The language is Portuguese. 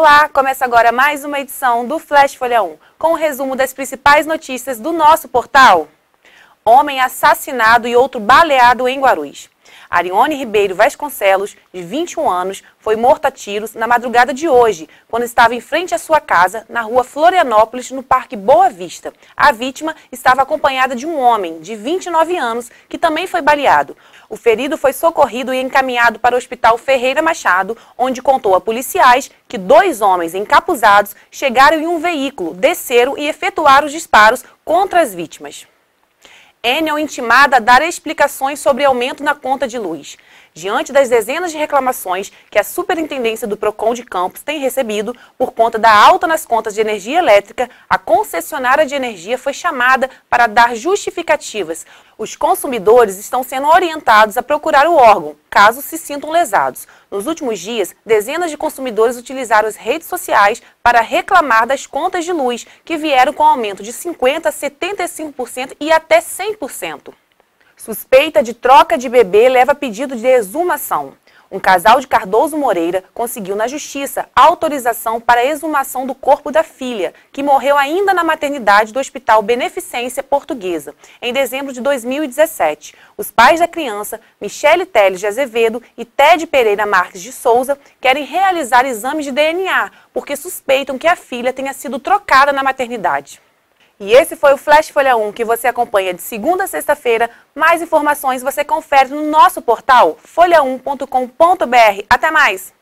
Olá, começa agora mais uma edição do Flash Folha 1, com o um resumo das principais notícias do nosso portal. Homem assassinado e outro baleado em Guarulhos. Arione Ribeiro Vasconcelos, de 21 anos, foi morto a tiros na madrugada de hoje, quando estava em frente à sua casa, na rua Florianópolis, no Parque Boa Vista. A vítima estava acompanhada de um homem, de 29 anos, que também foi baleado. O ferido foi socorrido e encaminhado para o Hospital Ferreira Machado, onde contou a policiais que dois homens encapuzados chegaram em um veículo, desceram e efetuaram os disparos contra as vítimas. Enel intimada a dar explicações sobre aumento na conta de luz. Diante das dezenas de reclamações que a Superintendência do Procon de Campos tem recebido por conta da alta nas contas de energia elétrica, a concessionária de energia foi chamada para dar justificativas. Os consumidores estão sendo orientados a procurar o órgão, caso se sintam lesados. Nos últimos dias, dezenas de consumidores utilizaram as redes sociais para reclamar das contas de luz, que vieram com aumento de 50%, 75% e até 100%. Suspeita de troca de bebê leva pedido de exumação. Um casal de Cardoso Moreira conseguiu na justiça autorização para exumação do corpo da filha, que morreu ainda na maternidade do Hospital Beneficência Portuguesa, em dezembro de 2017. Os pais da criança, Michele Teles de Azevedo e Ted Pereira Marques de Souza, querem realizar exames de DNA, porque suspeitam que a filha tenha sido trocada na maternidade. E esse foi o Flash Folha 1 que você acompanha de segunda a sexta-feira. Mais informações você confere no nosso portal folha1.com.br. Até mais!